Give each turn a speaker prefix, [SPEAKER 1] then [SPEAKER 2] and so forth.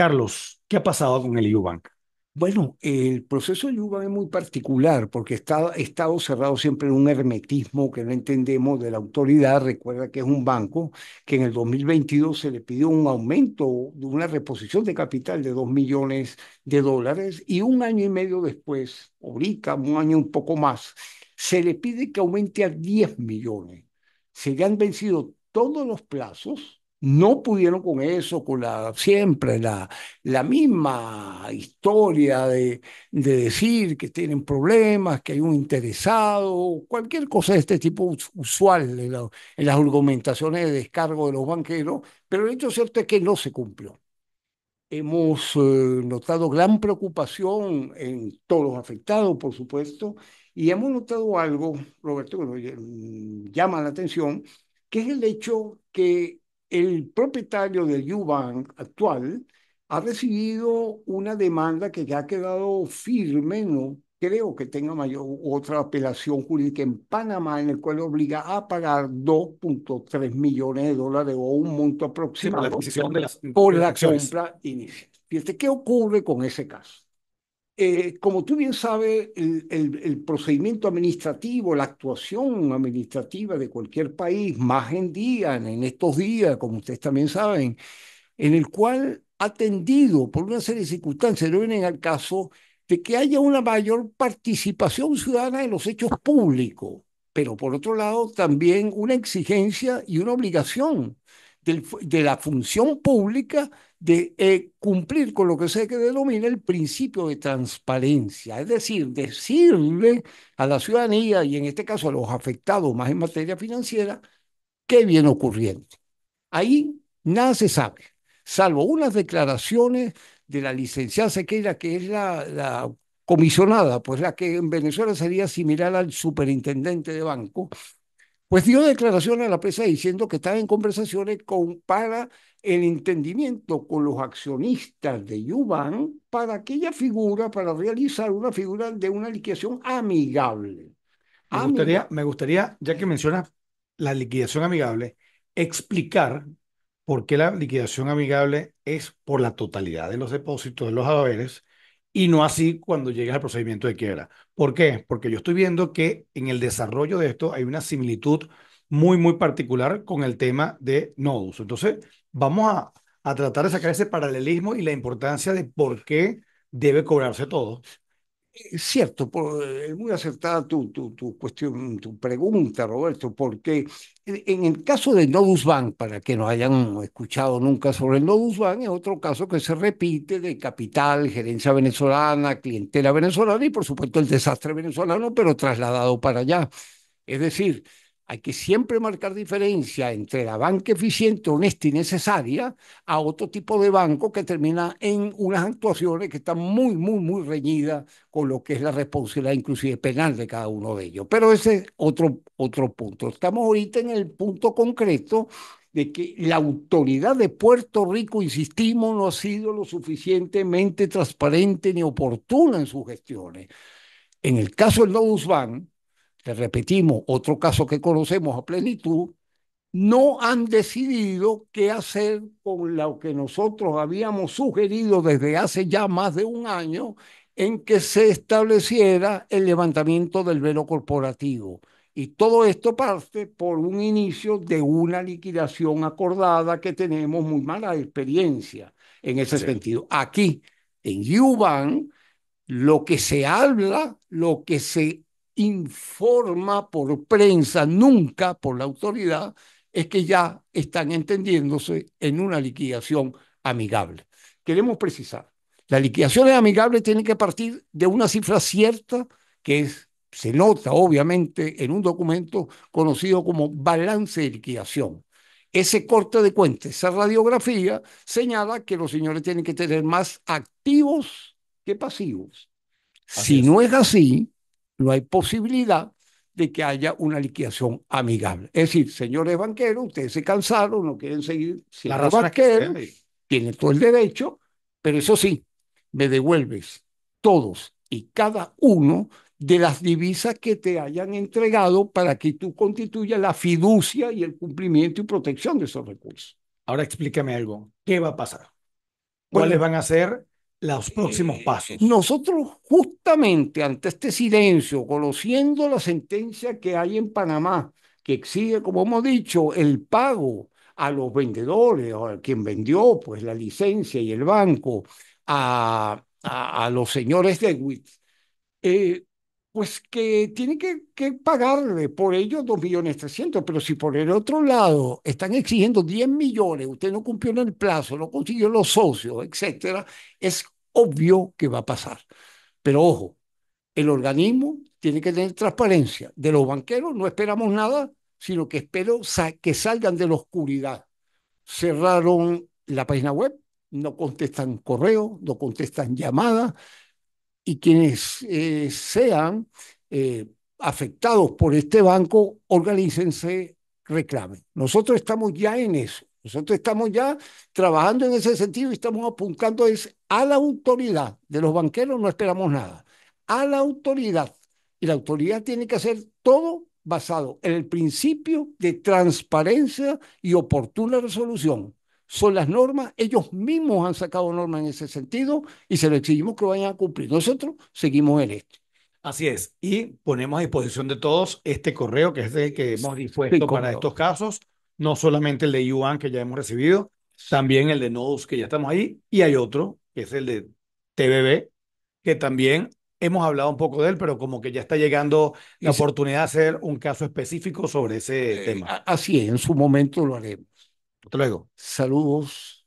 [SPEAKER 1] Carlos, ¿qué ha pasado con el Yubank? Bueno, el proceso de es muy particular porque está, estado cerrado siempre en un hermetismo que no entendemos de la autoridad. Recuerda que es un banco que en el 2022 se le pidió un aumento de una reposición de capital de 2 millones de dólares y un año y medio después, ahorita, un año un poco más, se le pide que aumente a 10 millones. Se le han vencido todos los plazos no pudieron con eso, con la siempre la, la misma historia de, de, decir que tienen problemas, que hay un interesado, cualquier cosa de este tipo usual en, las argumentaciones de descargo de los banqueros, pero el hecho cierto es que no se cumplió. Hemos eh, notado gran preocupación en todos los afectados, por supuesto, y hemos notado algo, Roberto, que nos llama la atención, que es el hecho que el propietario U-Bank actual ha recibido una demanda que ya ha quedado firme, no creo que tenga mayor otra apelación jurídica en Panamá, en el cual obliga a pagar 2.3 millones de dólares o un monto aproximado por la, de de compra inicial. Fíjate, ¿qué ocurre con ese caso? Eh, como tú bien sabes, el, procedimiento administrativo, la actuación administrativa de cualquier país, más en día, en estos días, como ustedes también saben, en el cual ha tendido por una serie de circunstancias, no vienen al caso, de que haya una mayor participación ciudadana en los hechos públicos, pero por otro lado también una exigencia y una obligación de la función pública de eh, cumplir con lo que se denomina el principio de transparencia, es decir, decirle a la ciudadanía y en este caso a los afectados más en materia financiera, qué viene ocurriendo. Ahí nada se sabe, salvo unas declaraciones de la licenciada Sequeira, que es la, la comisionada, pues la que en Venezuela sería similar al superintendente de banco, pues dio declaración a la prensa diciendo que estaba en conversaciones para el entendimiento con los accionistas de Yuban para aquella figura, para realizar una figura de una liquidación
[SPEAKER 2] amigable. Me gustaría, ya que mencionas la liquidación amigable, explicar por qué la liquidación amigable es por la totalidad de los depósitos, de los haberes, y no así cuando llegues al procedimiento de quiebra. ¿Por qué? Porque yo estoy viendo que en el desarrollo de esto hay una similitud muy, muy particular con el tema de Nodus. Entonces, vamos a, a tratar de sacar ese paralelismo y la importancia de por qué debe cobrarse todo es eh, cierto,
[SPEAKER 1] eh, es muy acertada tu, tu, cuestión, tu pregunta, Roberto, porque en el caso del Nodus Bank, para que no hayan escuchado nunca sobre el Nodus Bank, es otro caso que se repite de capital, gerencia venezolana, clientela venezolana y por supuesto el desastre venezolano, pero trasladado para allá. Es decir, hay que siempre marcar diferencia entre la banca eficiente, honesta y necesaria a otro tipo de banco que termina en unas actuaciones que están muy, muy, muy reñidas con lo que es la responsabilidad inclusive penal de cada uno de ellos. Pero ese es otro, otro punto. Estamos ahorita en el punto concreto de que la autoridad de Puerto Rico, insistimos, no ha sido lo suficientemente transparente ni oportuna en sus gestiones. En el caso del Lodus Bank, te repetimos, otro caso que conocemos a plenitud, no han decidido qué hacer con lo que nosotros habíamos sugerido desde hace ya más de un año en que se estableciera el levantamiento del velo corporativo. Y todo esto parte por un inicio de una liquidación acordada que tenemos muy mala experiencia en ese sentido. Aquí, en Yuban, lo que se habla, lo que se informa por prensa, nunca por la autoridad, es que ya están entendiéndose en una liquidación amigable. Queremos precisar, liquidación liquidación amigable tiene que partir de una cifra cierta que se nota obviamente en un documento conocido como balance de liquidación. Ese corte de cuenta, esa radiografía, señala que los señores tienen que tener más activos que pasivos. si no es así, no hay posibilidad de que haya una liquidación amigable. Es decir, señores banqueros, ustedes se cansaron, no quieren seguir siendo que tiene todo el derecho, pero eso sí, me devuelves todos y cada uno de las divisas que te hayan entregado para que tú constituyas la fiducia y el
[SPEAKER 2] cumplimiento y protección de esos recursos. Ahora explícame algo. ¿Qué va a pasar? ¿Cuáles van a ser los próximos pasos. Nosotros justamente ante este
[SPEAKER 1] silencio, conociendo la sentencia que hay en Panamá, que exige, como hemos dicho, el pago a los vendedores o a quien vendió pues la licencia y el banco a, a, los señores de eh, pues que tiene que, pagarle por ello 2.300.000, pero si por el otro lado están exigiendo 10 millones, usted no cumplió en el plazo, no consiguió los socios, etcétera, es obvio que va a pasar. Pero ojo, el organismo tiene que tener transparencia. De los banqueros no esperamos nada, sino que espero que salgan de la oscuridad. Cerraron la página web, no contestan correo, no contestan llamadas, y quienes eh, sean eh, afectados por este banco, organícense, reclamen. Nosotros estamos ya en eso. Nosotros estamos ya trabajando en ese sentido y estamos apuntando es a la autoridad. De los banqueros no esperamos nada. A la autoridad. Y la autoridad tiene que hacer todo basado en el principio de transparencia y oportuna resolución son las normas, ellos mismos han sacado normas en ese sentido y se lo exigimos que lo vayan a cumplir. Nosotros seguimos en esto.
[SPEAKER 2] Así es, y ponemos a disposición de todos este correo que es el que hemos dispuesto para estos casos, no solamente el de Yuan que ya hemos recibido, también el de Nodus que ya estamos ahí, y hay otro que es el de TBB, que también hemos hablado un poco de él, pero como que ya está llegando la oportunidad de hacer un caso específico sobre ese eh, tema. Así es, en su momento lo haremos. Hasta luego. Saludos.